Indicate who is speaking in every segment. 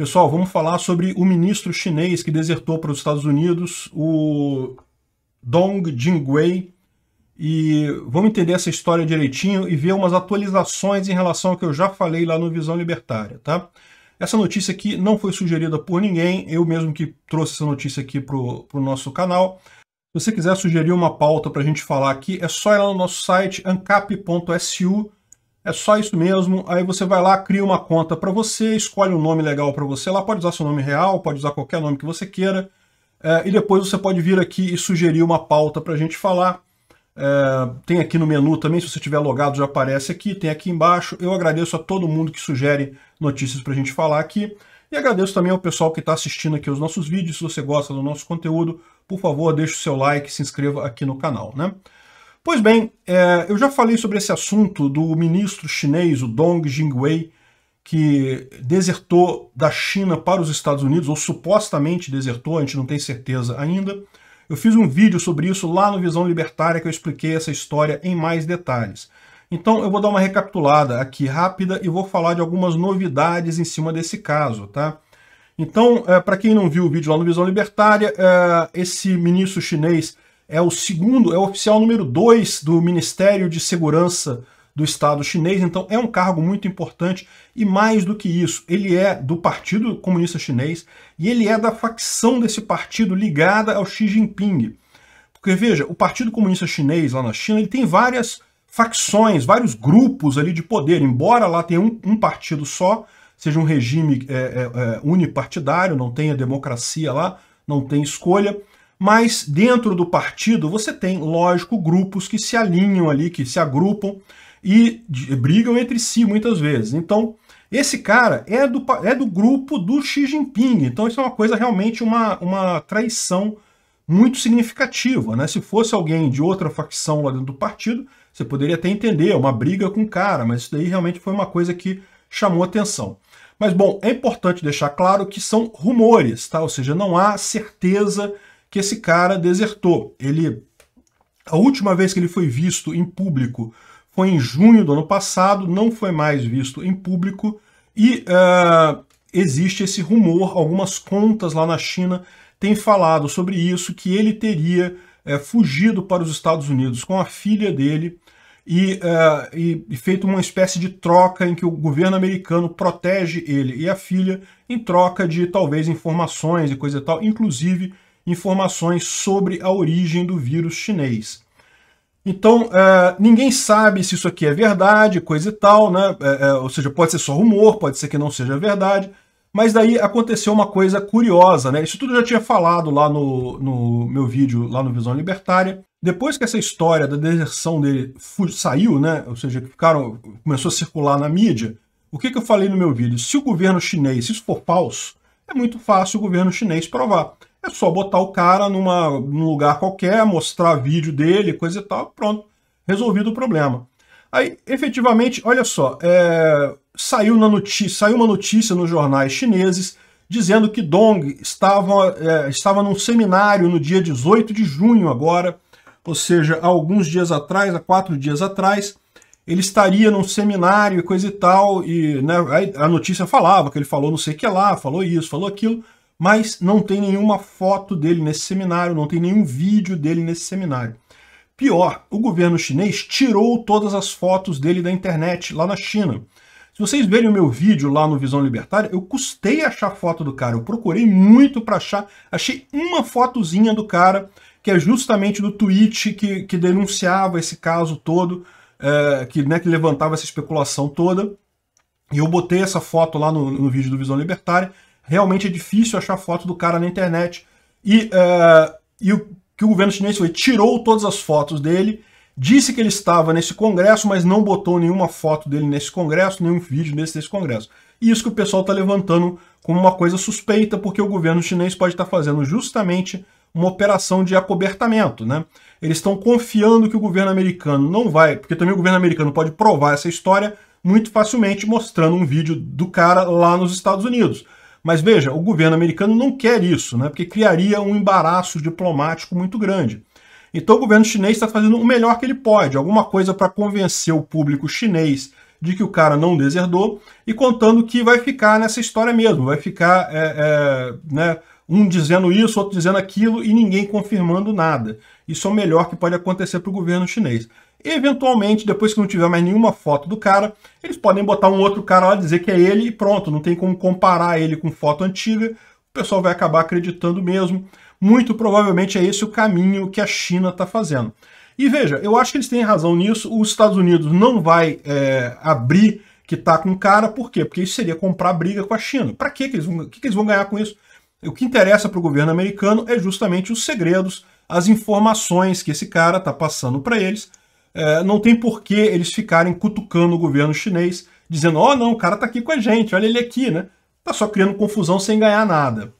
Speaker 1: Pessoal, vamos falar sobre o ministro chinês que desertou para os Estados Unidos, o Dong Jingwei, e vamos entender essa história direitinho e ver umas atualizações em relação ao que eu já falei lá no Visão Libertária, tá? Essa notícia aqui não foi sugerida por ninguém, eu mesmo que trouxe essa notícia aqui para o nosso canal. Se você quiser sugerir uma pauta para a gente falar aqui, é só ir lá no nosso site ancap.su é só isso mesmo. Aí você vai lá, cria uma conta para você, escolhe um nome legal para você. Lá pode usar seu nome real, pode usar qualquer nome que você queira. É, e depois você pode vir aqui e sugerir uma pauta para a gente falar. É, tem aqui no menu também, se você estiver logado já aparece aqui, tem aqui embaixo. Eu agradeço a todo mundo que sugere notícias para a gente falar aqui. E agradeço também ao pessoal que está assistindo aqui os nossos vídeos. Se você gosta do nosso conteúdo, por favor, deixe o seu like, se inscreva aqui no canal. Né? Pois bem, é, eu já falei sobre esse assunto do ministro chinês, o Dong Jingwei, que desertou da China para os Estados Unidos, ou supostamente desertou, a gente não tem certeza ainda. Eu fiz um vídeo sobre isso lá no Visão Libertária que eu expliquei essa história em mais detalhes. Então eu vou dar uma recapitulada aqui rápida e vou falar de algumas novidades em cima desse caso, tá? Então, é, para quem não viu o vídeo lá no Visão Libertária, é, esse ministro chinês é o segundo, é o oficial número 2 do Ministério de Segurança do Estado chinês, então é um cargo muito importante e mais do que isso, ele é do Partido Comunista Chinês e ele é da facção desse partido ligada ao Xi Jinping. Porque veja, o Partido Comunista Chinês lá na China, ele tem várias facções, vários grupos ali de poder, embora lá tenha um, um partido só, seja um regime é, é, é unipartidário, não tenha democracia lá, não tem escolha, mas dentro do partido você tem, lógico, grupos que se alinham ali, que se agrupam e brigam entre si muitas vezes. Então, esse cara é do, é do grupo do Xi Jinping. Então, isso é uma coisa realmente, uma, uma traição muito significativa. Né? Se fosse alguém de outra facção lá dentro do partido, você poderia até entender, é uma briga com o cara, mas isso daí realmente foi uma coisa que chamou atenção. Mas, bom, é importante deixar claro que são rumores, tá? Ou seja, não há certeza que esse cara desertou. Ele a última vez que ele foi visto em público foi em junho do ano passado, não foi mais visto em público e uh, existe esse rumor, algumas contas lá na China têm falado sobre isso, que ele teria uh, fugido para os Estados Unidos com a filha dele e, uh, e, e feito uma espécie de troca em que o governo americano protege ele e a filha em troca de talvez informações e coisa e tal, inclusive informações sobre a origem do vírus chinês. Então, é, ninguém sabe se isso aqui é verdade, coisa e tal, né? É, é, ou seja, pode ser só rumor, pode ser que não seja verdade. Mas daí aconteceu uma coisa curiosa, né? Isso tudo eu já tinha falado lá no, no meu vídeo, lá no Visão Libertária. Depois que essa história da deserção dele saiu, né? Ou seja, ficaram, começou a circular na mídia. O que, que eu falei no meu vídeo? Se o governo chinês, se isso for falso, é muito fácil o governo chinês provar. É só botar o cara numa, num lugar qualquer, mostrar vídeo dele, coisa e tal, pronto, resolvido o problema. Aí, efetivamente, olha só, é, saiu, na notícia, saiu uma notícia nos jornais chineses dizendo que Dong estava, é, estava num seminário no dia 18 de junho agora, ou seja, há alguns dias atrás, há quatro dias atrás, ele estaria num seminário e coisa e tal, e né, a notícia falava que ele falou não sei o que lá, falou isso, falou aquilo, mas não tem nenhuma foto dele nesse seminário, não tem nenhum vídeo dele nesse seminário. Pior, o governo chinês tirou todas as fotos dele da internet lá na China. Se vocês verem o meu vídeo lá no Visão Libertária, eu custei achar foto do cara. Eu procurei muito para achar. Achei uma fotozinha do cara, que é justamente do tweet que, que denunciava esse caso todo, é, que, né, que levantava essa especulação toda. E eu botei essa foto lá no, no vídeo do Visão Libertária realmente é difícil achar foto do cara na internet. E, uh, e o que o governo chinês foi, tirou todas as fotos dele, disse que ele estava nesse congresso, mas não botou nenhuma foto dele nesse congresso, nenhum vídeo nesse, nesse congresso. E isso que o pessoal está levantando como uma coisa suspeita, porque o governo chinês pode estar tá fazendo justamente uma operação de acobertamento, né? Eles estão confiando que o governo americano não vai, porque também o governo americano pode provar essa história muito facilmente mostrando um vídeo do cara lá nos Estados Unidos. Mas veja, o governo americano não quer isso, né? porque criaria um embaraço diplomático muito grande. Então o governo chinês está fazendo o melhor que ele pode, alguma coisa para convencer o público chinês de que o cara não deserdou e contando que vai ficar nessa história mesmo, vai ficar é, é, né, um dizendo isso, outro dizendo aquilo e ninguém confirmando nada. Isso é o melhor que pode acontecer para o governo chinês. Eventualmente, depois que não tiver mais nenhuma foto do cara, eles podem botar um outro cara lá dizer que é ele e pronto, não tem como comparar ele com foto antiga, o pessoal vai acabar acreditando mesmo. Muito provavelmente é esse o caminho que a China está fazendo. E veja, eu acho que eles têm razão nisso, os Estados Unidos não vai é, abrir que está com o cara, por quê? Porque isso seria comprar briga com a China. Para que eles vão, que, que eles vão ganhar com isso? O que interessa para o governo americano é justamente os segredos, as informações que esse cara está passando para eles, é, não tem por que eles ficarem cutucando o governo chinês, dizendo: ó, oh, não, o cara tá aqui com a gente, olha ele aqui, né? Tá só criando confusão sem ganhar nada.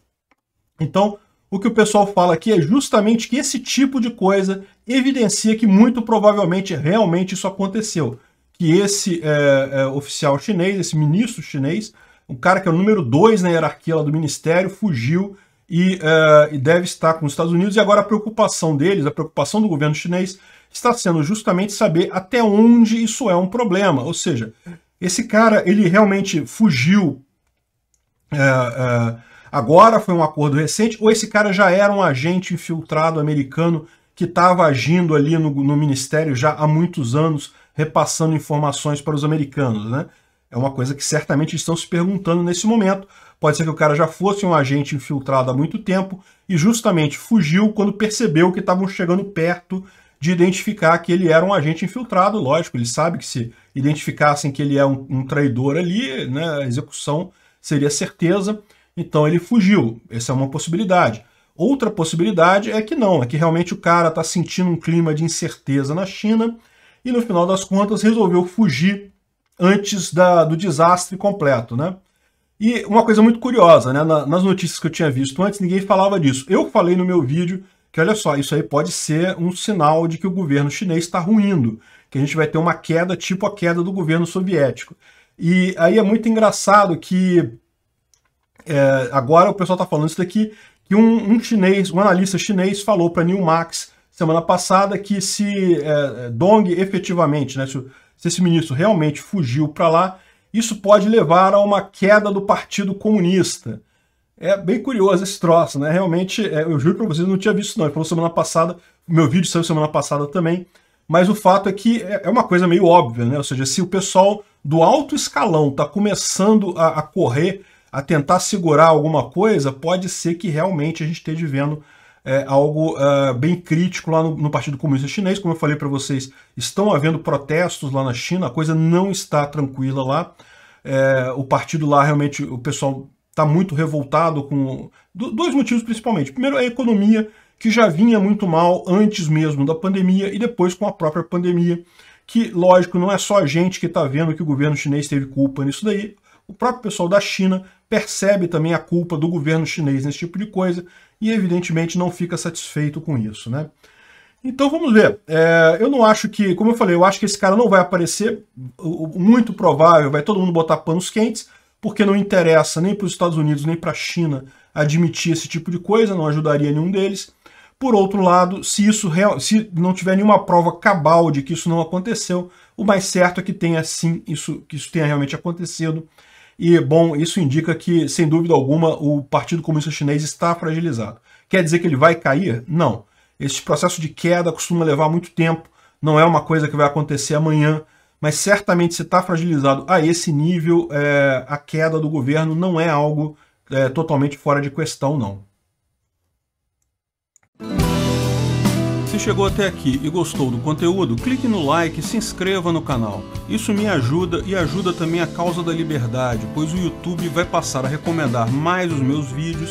Speaker 1: Então, o que o pessoal fala aqui é justamente que esse tipo de coisa evidencia que muito provavelmente realmente isso aconteceu. Que esse é, é, oficial chinês, esse ministro chinês, o cara que é o número dois na hierarquia lá do ministério, fugiu e, é, e, deve estar com os Estados Unidos. E agora a preocupação deles, a preocupação do governo chinês, está sendo justamente saber até onde isso é um problema. Ou seja, esse cara ele realmente fugiu é, é, agora, foi um acordo recente, ou esse cara já era um agente infiltrado americano que estava agindo ali no, no, ministério já há muitos anos, repassando informações para os americanos, né? É uma coisa que certamente estão se perguntando nesse momento. Pode ser que o cara já fosse um agente infiltrado há muito tempo e justamente fugiu quando percebeu que estavam chegando perto de identificar que ele era um agente infiltrado, lógico, ele sabe que se identificassem que ele é um, um traidor ali, né, a execução seria certeza, então ele fugiu. Essa é uma possibilidade. Outra possibilidade é que não, é que realmente o cara está sentindo um clima de incerteza na China e no final das contas resolveu fugir antes da, do desastre completo, né? E uma coisa muito curiosa, né? nas notícias que eu tinha visto antes, ninguém falava disso. Eu falei no meu vídeo que olha só, isso aí pode ser um sinal de que o governo chinês está ruindo, que a gente vai ter uma queda tipo a queda do governo soviético. E aí é muito engraçado que é, agora o pessoal está falando isso daqui, que um, um, chinês, um analista chinês falou para New Max semana passada que se é, Dong efetivamente, né, se, se esse ministro realmente fugiu para lá, isso pode levar a uma queda do Partido Comunista. É bem curioso esse troço, né? Realmente, é, eu juro para vocês, eu não tinha visto não. Ele falou semana passada, o meu vídeo saiu semana passada também. Mas o fato é que é, é uma coisa meio óbvia, né? Ou seja, se o pessoal do alto escalão está começando a, a correr, a tentar segurar alguma coisa, pode ser que realmente a gente esteja vendo é, algo uh, bem crítico lá no, no, Partido Comunista Chinês. Como eu falei para vocês, estão havendo protestos lá na China, a coisa não está tranquila lá. É, o partido lá realmente, o pessoal está muito revoltado com. dois motivos principalmente. Primeiro, a economia, que já vinha muito mal antes mesmo da pandemia e depois com a própria pandemia. Que, lógico, não é só a gente que está vendo que o governo chinês teve culpa nisso daí. O próprio pessoal da China percebe também a culpa do governo chinês nesse tipo de coisa e, evidentemente, não fica satisfeito com isso, né? Então vamos ver. É, eu não acho que, como eu falei, eu acho que esse cara não vai aparecer. Muito provável, vai todo mundo botar panos quentes porque não interessa nem para os Estados Unidos nem para a China admitir esse tipo de coisa, não ajudaria nenhum deles. Por outro lado, se isso real, se não tiver nenhuma prova cabal de que isso não aconteceu, o mais certo é que tenha sim isso, que isso tenha realmente acontecido. E bom, isso indica que, sem dúvida alguma, o Partido Comunista Chinês está fragilizado. Quer dizer que ele vai cair? Não. Esse processo de queda costuma levar muito tempo, não é uma coisa que vai acontecer amanhã, mas certamente se está fragilizado a esse nível, é, a queda do governo não é algo é, totalmente fora de questão, não. Se chegou até aqui e gostou do conteúdo, clique no like e se inscreva no canal. Isso me ajuda e ajuda também a causa da liberdade, pois o YouTube vai passar a recomendar mais os meus vídeos